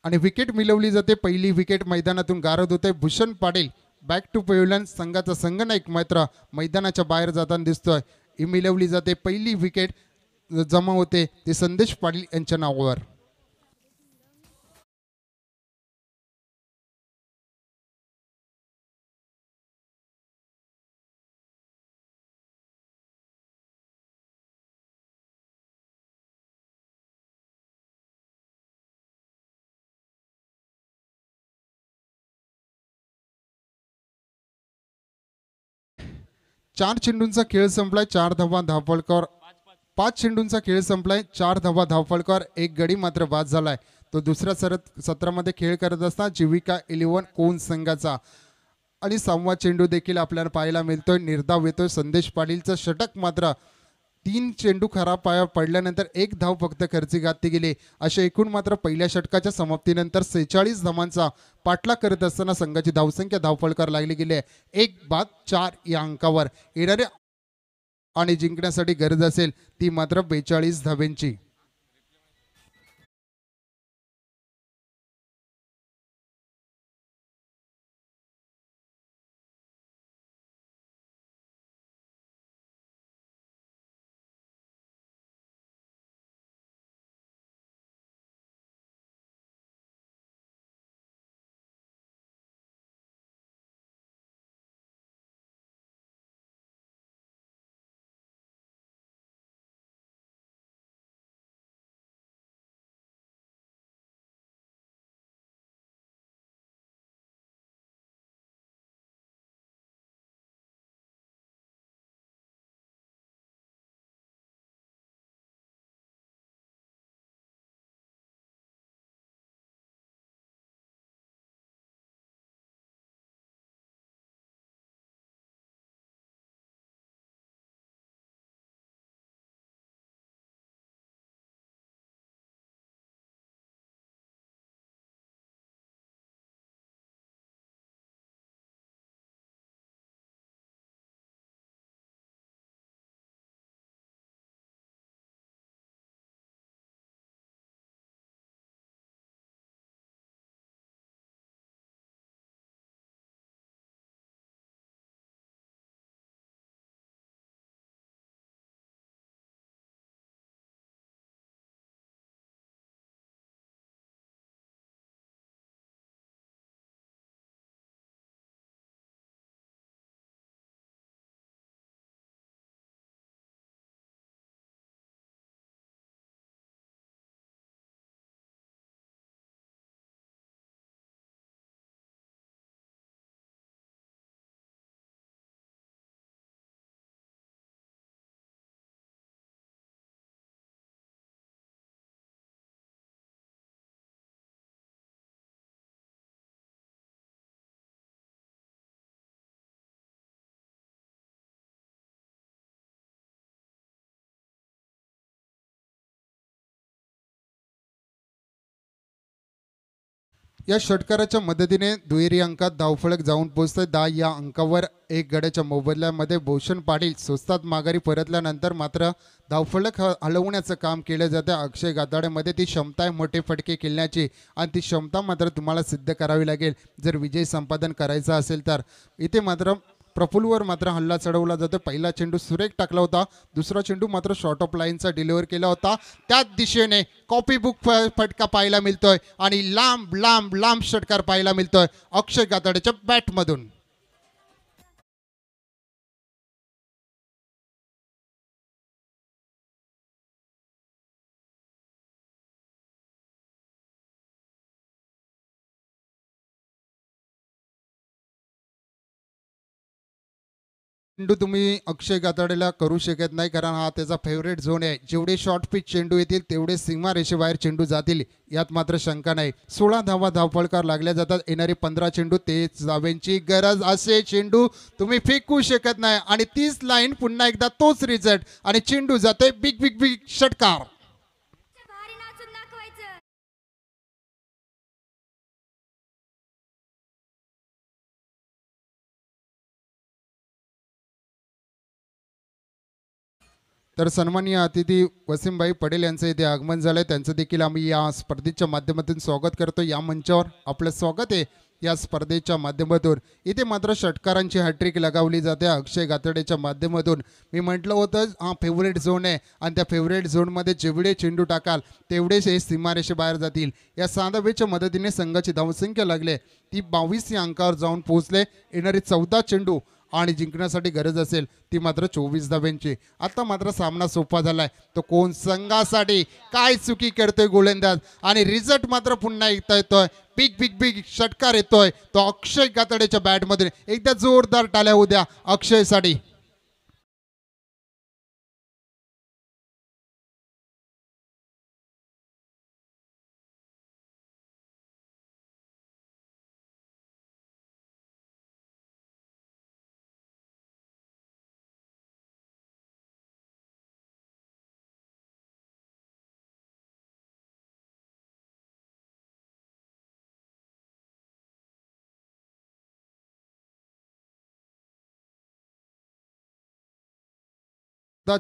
आणि विकेट मिळवली जाते पहिली विकेट मैदानातून गारद होते Bhushan Patil back to pavilion संघाचा संघनायक मात्र मैदानाच्या बाहेर जाताना दिसतोय ही जाते पहिली विकेट जमा होते ते संदेश पाटील यांच्या नावावर चार चेंडूंचा खेळ संपलाय चार धावा धावफळकर पाच चेंडूंचा खेळ संपलाय चार धावा धावफळकर एक गडी मात्र बाद झालाय तो दुसऱ्या सर सत्रामध्ये खेळ करत असता जीविका इलेव्हन कोण संघाचा आणि सहावा चेंडू देखील आपल्याला पाहायला मिळतोय निर्धाव येतोय संदेश पाटीलचं षटक मात्र तीन चेंडू खराब पाया पडल्यानंतर एक धाव फक्त खर्ची गाती गेली अशा एकूण मात्र पहिल्या षटकाच्या समाप्तीनंतर सेहेचाळीस धावांचा पाठला करत असताना संघाची धावसंख्या धावफळकार लागली गेली आहे एक बाद चार या अंकावर येणाऱ्या आणि जिंकण्यासाठी गरज असेल ती मात्र बेचाळीस धावेंची या षटकाराच्या मदतीने दुहेरी अंकात धावफळक जाऊन पोहोचते दहा या अंकावर एक गड्याच्या मोबदल्यामध्ये भूषण पाटील स्वस्तात माघारी परतल्यानंतर मात्र धावफळक हलवण्याचं काम केलं जातं अक्षय गादाड्यामध्ये ती क्षमता आहे मोठे फटके खेळण्याची आणि ती क्षमता मात्र तुम्हाला सिद्ध करावी लागेल जर विजय संपादन करायचा असेल तर इथे मात्र प्रफुलवर मात्र हल्ला चढवला जातो पहिला चेंडू सुरेख टाकला होता दुसरा चेंडू मात्र शॉर्ट ऑफ लाईनचा डिलिव्हर केला होता त्याच दिशेने कॉपी बुक फटका पाहायला मिळतोय आणि लांब लांब लांब षटकार पाहायला मिळतोय अक्षय गाताड्याच्या बॅटमधून चेंडू तुम्ही अक्षय गाताडेला करू शकत नाही कारण हा त्याचा फेवरेट झोन आहे जेवढे शॉर्ट पिच चेंडू येतील तेवढे सीमा रेषेबाहेर चेंडू जातील यात मात्र शंका नाही सोळा धावा धावफळकार लागल्या जातात येणारे पंधरा चेंडू तेच जावेंची गरज असे चेंडू तुम्ही फेकू शकत नाही आणि तीच लाईन पुन्हा एकदा तोच रिझल्ट आणि चेंडू जाते बिग बिग बिग षटकार तर सन्माननीय अतिथी वसीमभाई पटेल यांचं इथे आगमन झालं त्यांचं देखील आम्ही या स्पर्धेच्या माध्यमातून स्वागत करतो या मंचावर आपलं स्वागत आहे या स्पर्धेच्या माध्यमातून इथे मात्र षटकारांची हॅट्रिक लगावली जाते अक्षय गातडेच्या माध्यमातून मी म्हटलं होतं हा फेवरेट झोन आहे आणि त्या फेवरेट झोनमध्ये जेवढे चेंडू टाकाल तेवढेच हे सीमारेषे बाहेर जातील या सांधवेच्या मदतीने संघाची धावसंख्या लागले ती बावीस या अंकावर जाऊन पोहोचले येणारे चौदा चेंडू आणि जिंकण्यासाठी गरज असेल ती मात्र चोवीस धाव्यांची आता मात्र सामना सोपा झाला आहे तो कोण संघासाठी काय चुकी करतोय गोलंदाज आणि रिझल्ट मात्र पुन्हा एकदा येतोय बिग बिग बिग षटकार येतोय तो अक्षय कातडेच्या बॅटमध्ये एकदा जोरदार टाल्या द्या अक्षयसाठी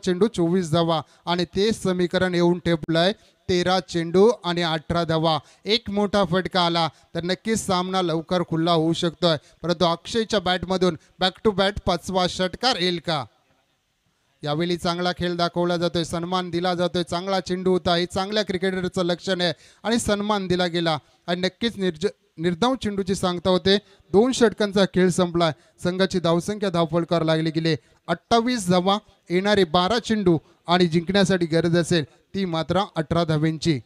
चेंडू चोवीस धावा आणि ते समीकरण येऊन ठेपलंय तेरा चेंडू आणि अठरा धावा एक मोठा फटका आला तर नक्कीच सामना लवकर खुल्ला होऊ शकतोय परंतु अक्षयच्या बॅटमधून बॅक टू बॅट पाचवा षटकार येईल का यावेळी चांगला खेळ दाखवला जातोय सन्मान दिला जातोय चांगला चेंडू होता हे चांगल्या क्रिकेटरचं लक्षण आहे आणि सन्मान दिला गेला आणि नक्कीच निर्ज निर्धाव चेंडूची सांगता होते दोन षटकांचा खेळ संपला संघाची धावसंख्या धावपळ लागली गेले अठ्ठावीस धावा येणारे बारा चेंडू आणि जिंकण्यासाठी गरज असेल ती मात्र अठरा धावेंची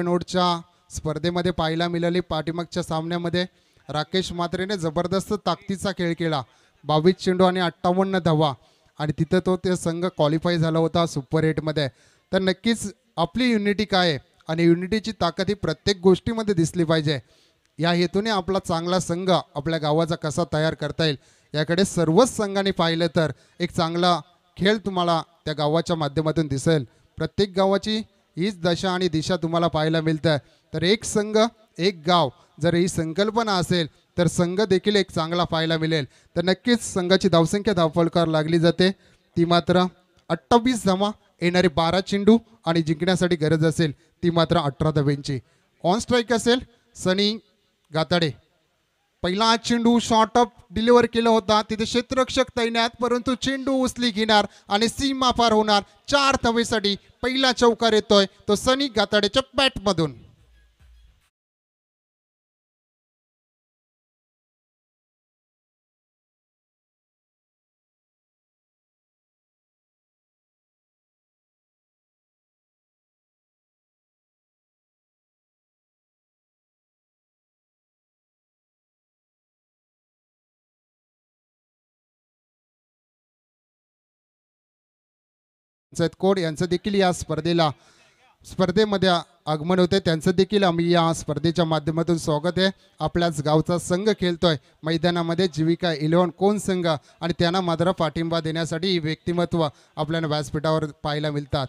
नोटच्या स्पर्धेमध्ये पाहायला मिळाली पाठीमागच्या सामन्यामध्ये राकेश मात्रेने जबरदस्त ताकदीचा खेळ केला बावीस चेंडू आणि अठ्ठावन्न धावा आणि तिथं तो ते संघ क्वालिफाय झाला होता सुपर एटमध्ये तर नक्कीच आपली युनिटी काय आहे आणि युनिटीची ताकद ही प्रत्येक गोष्टीमध्ये दिसली पाहिजे या हेतूने आपला चांगला संघ आपल्या गावाचा कसा तयार करता येईल याकडे सर्वच संघाने पाहिलं तर एक चांगला खेळ तुम्हाला त्या गावाच्या माध्यमातून दिसेल प्रत्येक गावाची हीच दशा आणि दिशा तुम्हाला पाहायला मिळतं तर एक संघ एक गाव जर ही संकल्पना असेल तर संघ देखील एक चांगला पाहायला मिळेल तर नक्कीच संघाची धावसंख्या कर लागली जाते ती मात्र अठ्ठावीस जमा येणारे बारा चेंडू आणि जिंकण्यासाठी गरज असेल ती मात्र अठरा दबेंची ऑन स्ट्राईक असेल सनी गाताडे पहिला चेंडू शॉर्ट अप डिलिव्हर केला होता तिथे क्षेत्ररक्षक तैनात परंतु चेंडू उचली घेणार आणि सीमा पार होणार चार थवेसाठी पहिला चौकार येतोय तो सनी गाताड्याच्या बॅटमधून पंचायत कोड यांचं देखील या स्पर्धेला स्पर्धेमध्ये आगमन होते त्यांचं देखील आम्ही या स्पर्धेच्या माध्यमातून स्वागत आहे आपल्याच गावचा संघ खेळतोय मैदानामध्ये जीविका इलेव्हन कोण संघ आणि त्यांना मात्र पाठिंबा देण्यासाठी व्यक्तिमत्व आपल्याला व्यासपीठावर पाहायला मिळतात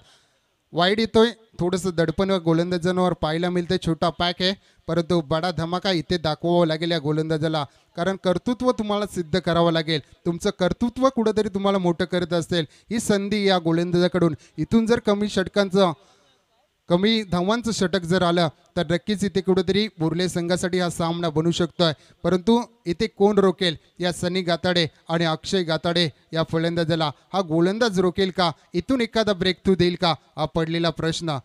वाईट येतोय थोडंसं दडपण गोलंदाजांवर पाहायला मिळतंय छोटा पॅक आहे परंतु बडा धमाका इथे दाखवावा लागेल या गोलंदाजाला कारण कर्तृत्व तुम्हाला सिद्ध करावं लागेल तुमचं कर्तृत्व कुठंतरी तुम्हाला मोठं करत असेल ही संधी या गोलंदाजाकडून इथून जर कमी षटकांचं कमी धावांचं षटक जर आलं तर नक्कीच इथे कुठंतरी बोर्ले संघासाठी हा सामना बनू शकतो आहे परंतु इथे कोण रोकेल या सनी गाताडे आणि अक्षय गाताडे या फलंदाजाला हा गोलंदाज रोकेल का इथून एखादा ब्रेक थ्रू देईल का हा पडलेला प्रश्न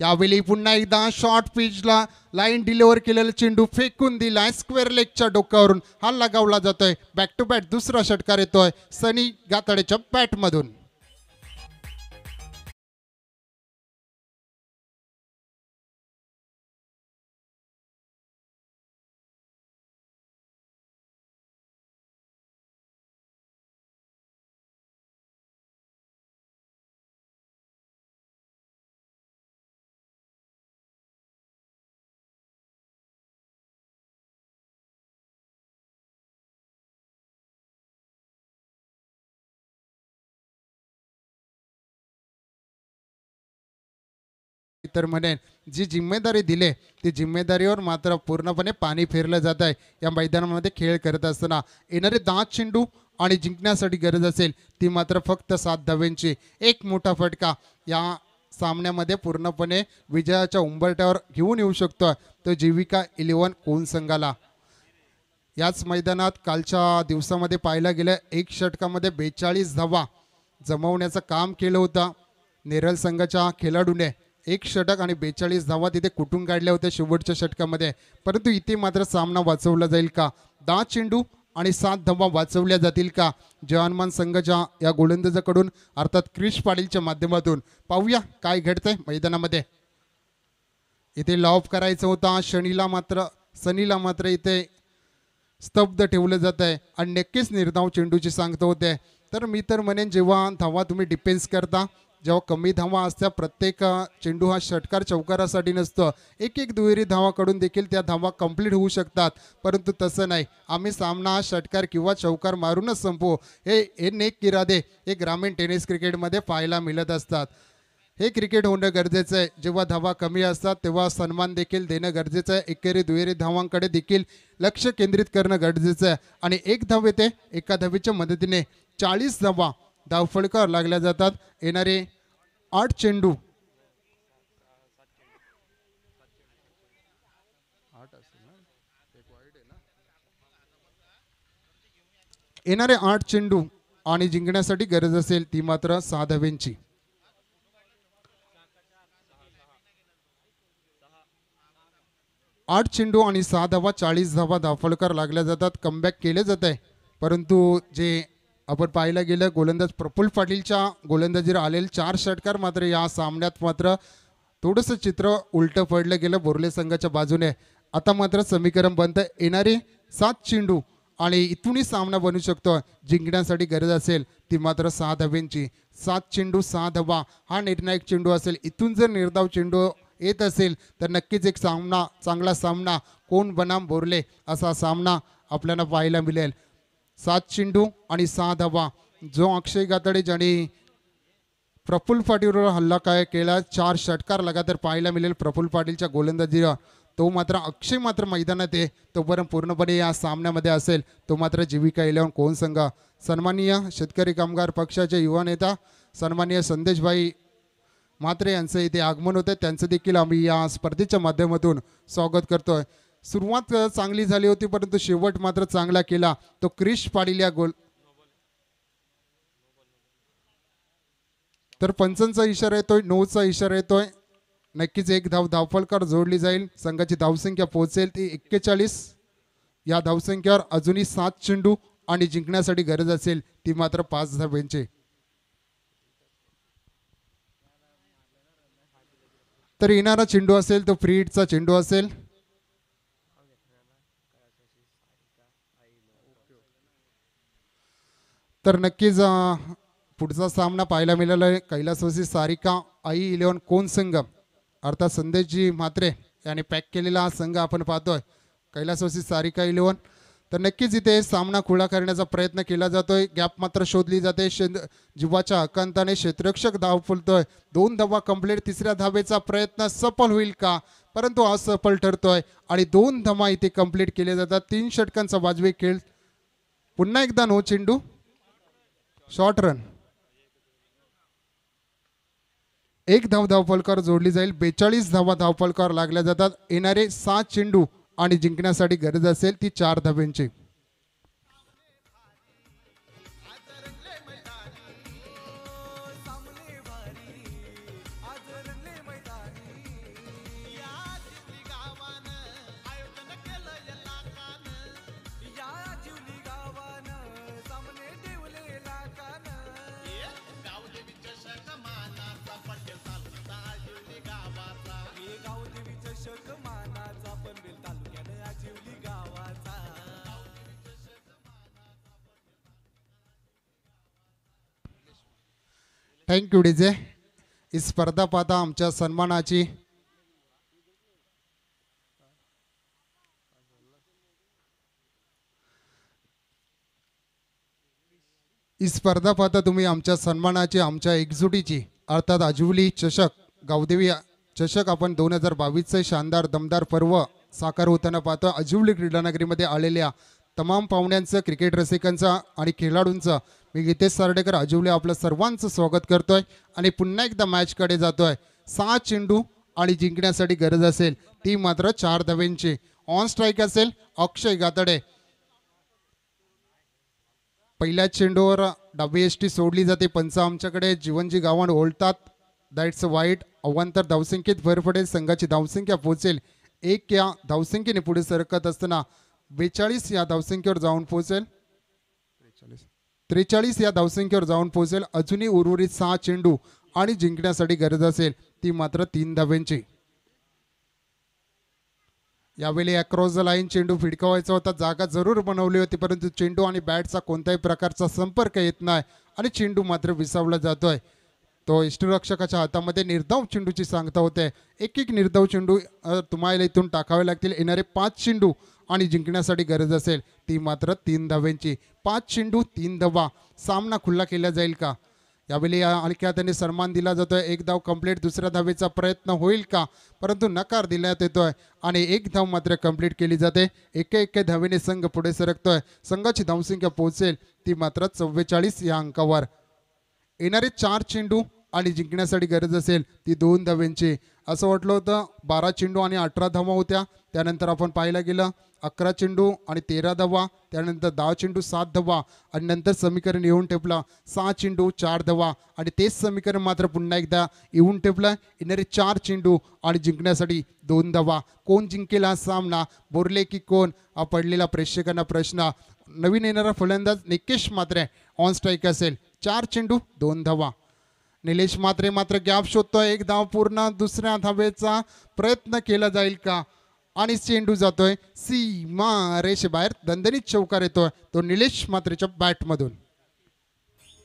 यावेळी पुन्हा एकदा शॉर्ट पिचला लाईन डिलिव्हर केलेला चेंडू फेकून दिला स्क्वेअर लेगच्या डोक्यावरून हा लगावला जातोय बॅक टू बॅट दुसरा षटकार येतोय सनी गाताडेच्या बॅटमधून तर म्हणेन जी जिम्मेदारी दिले ती जिम्मेदारीवर मात्र पूर्णपणे पाणी फिरलं जात आहे या मैदानामध्ये खेळ करत असताना येणारे दहा चेंडू आणि जिंकण्यासाठी गरज असेल ती मात्र फक्त सात धाव्यांची एक मोठा फटका या सामन्यामध्ये पूर्णपणे विजयाच्या उंबरट्यावर घेऊन येऊ शकतो तो जीविका इलेवन कोण संघाला याच मैदानात कालच्या दिवसामध्ये पाहायला गेलं एक षटकामध्ये बेचाळीस धावा जमवण्याचं काम केलं होतं नेरल संघाच्या खेळाडूने एक षटक आणि बेचाळीस धावा तिथे कुठून काढल्या होत्या शेवटच्या षटकामध्ये परंतु इथे मात्र सामना वाचवला जाईल का दहा चेंडू आणि सात धावा वाचवल्या जातील का जवानमान संघच्या या गोलंदाजाकडून अर्थात क्रिश पाटीलच्या माध्यमातून पाहूया काय घडतंय मैदानामध्ये इथे लॉफ करायचा होता शनीला मात्र सनीला मात्र इथे स्तब्ध ठेवलं जात आहे आणि नक्कीच निर्धाव चेंडूची सांगतो होते तर मी तर म्हणेन जेव्हा धावा तुम्ही डिफेन्स करता जेव्हा कमी धावा असत्या प्रत्येक चेंडू हा षटकार चौकारासाठी नसतो एक एक दुहेरी धावाकडून देखील त्या धावा कंप्लीट होऊ शकतात परंतु तसं नाही आम्ही सामना हा षटकार किंवा चौकार मारूनच संपवू हे हे नेक किरादे हे ग्रामीण टेनिस क्रिकेटमध्ये पाहायला मिळत असतात हे क्रिकेट होणं गरजेचं आहे जेव्हा धावा कमी असतात तेव्हा सन्मान देखील देणं गरजेचं आहे एकेरी दुहेरी धावांकडे देखील लक्ष केंद्रित करणं गरजेचं आहे आणि एक धाव येते एका धावीच्या मदतीने चाळीस धावा धावफळकर लागल्या जातात येणारे आठ चेंडू येणारे आठ चेंडू आणि जिंकण्यासाठी गरज असेल ती मात्र सहा धाव्यांची आठ चेंडू आणि सहा धावा चाळीस धावा धावफळकर लागल्या जातात कमबॅक केले जात आहे परंतु जे आपण पाहायला गेलं गोलंदाज प्रफुल्ल पाटीलच्या गोलंदाजीवर आलेले चार षटकार मात्र या सामन्यात मात्र थोडंसं चित्र उलटं पडलं गेलं बोरले संघाच्या बाजूने आता मात्र समीकरण बनत येणारे सात चेंडू आणि इथूनही सामना बनू शकतो जिंकण्यासाठी गरज असेल ती मात्र सहा धब्यांची सात चेंडू सहा धबा हा निर्णायक चेंडू असेल इथून जर निर्धाव चेंडू येत असेल तर नक्कीच एक सामना चांगला सामना कोण बनाम बोरले असा सामना आपल्याला पाहायला मिळेल सात चेंडू आणि सहा धावा जो अक्षय गातडे ज्याने प्रफुल्ल पाटीलवर हल्ला काय केला चार षटकार लगातार पाहायला मिळेल प्रफुल्ल पाटीलच्या गोलंदाजीला तो मात्र अक्षय मात्र मैदानात आहे तोपर्यंत पूर्णपणे या सामन्यामध्ये असेल तो मात्र जीविका इलेवन कोण संघा सन्माननीय शेतकरी कामगार पक्षाचे युवा नेता सन्माननीय संदेशभाई मात्रे यांचं इथे आगमन होतं त्यांचं देखील आम्ही या स्पर्धेच्या माध्यमातून स्वागत करतोय सुरुवात चांगली झाली होती परंतु शेवट मात्र चांगला केला तो क्रिश पाडिल्या गोल तर पंचनचा इशारा येतोय नऊचा इशारा येतोय नक्कीच एक धाव धावफलकार जोडली जाईल संघाची धावसंख्या पोहोचेल ती एक्केचाळीस या धावसंख्येवर अजूनही सात चेंडू आणि जिंकण्यासाठी गरज असेल ती मात्र पाच धाब्यांची तर येणारा चेंडू असेल तो फ्री हिटचा चेंडू असेल तर नक्कीच पुढचा सामना पाहायला मिळाला आहे कैलासवासी सारिका आई इलेवन कोण संघ अर्थात संदेशजी म्हात्रे याने पॅक केलेला हा संघ आपण पाहतोय कैलासवासी सारिका इलेवन तर नक्कीच इथे सामना खुला करण्याचा प्रयत्न केला जातोय गॅप मात्र शोधली जाते शे जीवाच्या अकांताने क्षेत्ररक्षक धाव फुलतोय दोन धावा कंप्लीट तिसऱ्या धावेचा प्रयत्न सफल होईल का परंतु असफल ठरतोय आणि दोन धमा इथे कंप्लीट केले जातात तीन षटकांचा वाजवी खेळ पुन्हा एकदा नो चेंडू शॉर्ट रन एक धाव धावफलकार जोडली जाईल बेचाळीस धावा धावफलकार लागल्या जातात येणारे सात चेंडू आणि जिंकण्यासाठी गरज असेल ती चार धाव्यांची थँक्यू डीजे ही स्पर्धा पाहता आमच्या सन्मानाची ही स्पर्धा पाहता तुम्ही आमच्या सन्मानाची आमच्या एकजुटीची अर्थात आजुवली चषक गावदेवी चषक आपण दोन हजार बावीसचं शानदार दमदार पर्व साकार होताना पाहतो अजिवली क्रीडानगरीमध्ये आलेल्या तमाम पाहुण्यांचं क्रिकेट रसिकांचा आणि खेळाडूंचा मी गीतेश सारडेकर आजीवले आपलं सर्वांचं स्वागत करतोय आणि पुन्हा एकदा मॅचकडे जातोय सहा चेंडू आणि जिंकण्यासाठी गरज असेल ती मात्र चार धाव्यांची ऑन स्ट्राईक असेल अक्षय गातडे पहिल्या चेंडूवर डब्ल्यू एस टी सोडली जाते पंच आमच्याकडे जीवनजी गावण ओलतात दॅट्स वाईट अव्हांतर धावसंख्येत भर पडेल संघाची धावसंख्या पोहोचेल एक या धावसंख्येने पुढे सरकत असताना बेचाळीस या धावसंख्येवर जाऊन पोहोचेल त्रेचाळीस या धावसंख्येवर जाऊन पोहोचेल अजूनही उर्वरित सहा चेंडू आणि जिंकण्यासाठी गरज असेल ती मात्र तीन धाव्यांची यावेळी अक्रॉस द लाईन चेंडू फिडकवायचा होता जागा जरूर बनवली होती परंतु चेंडू आणि बॅटचा कोणत्याही प्रकारचा संपर्क येत नाही आणि चेंडू मात्र विसावला जातोय तो इष्टरक्षकाच्या हातामध्ये निर्धाव चेंडूची सांगता होते एक एक निर्धाव चेंडू तुम्हाला इथून टाकावे लागतील येणारे पाच चेंडू आणि जिंकण्यासाठी गरज असेल ती मात्र तीन धाव्यांची पाच चेंडू तीन धावा सामना खुल्ला केला जाईल का यावेळी हलक्या त्याने सन्मान दिला जातोय एक धाव कंप्लीट दुसऱ्या धावेचा प्रयत्न होईल का परंतु नकार दिल्यात येतोय आणि एक धाव मात्र कंप्लीट केली जाते एके एके धावेने संघ पुढे सरकतोय संघाची धावसंख्या पोहोचेल ती मात्र चव्वेचाळीस या अंकावर येणारे चार चेंडू आणि जिंकण्यासाठी गरज असेल ती दोन धाव्यांची असं वाटलं होतं बारा चेंडू आणि अठरा धावा होत्या त्यानंतर आपण पाहायला गेलं अकरा चेंडू आणि तेरा धावा त्यानंतर दहा चेंडू सात धावा आणि नंतर समीकरण येऊन ठेपलं सहा चेंडू चार धावा आणि तेच समीकरण मात्र पुन्हा एकदा येऊन ठेपलं येणारे चार चेंडू आणि जिंकण्यासाठी दोन धावा कोण जिंकेल हा सामना बोरले की कोण हा पडलेला प्रेक्षकांना प्रश्न नवीन येणारा फलंदाज निकेश मात्र ऑन स्ट्राईक असेल चार चेंडू दोन धावा निलेश मात्रे मात्र गॅप शोधतोय एक धाव पूर्ण दुसऱ्या धावेचा प्रयत्न केला जाईल का आणि चेंडू जातोय सीमा बाहेर दणदणीत चौकार येतोय तो निलेश मात्रेच्या बॅटमधून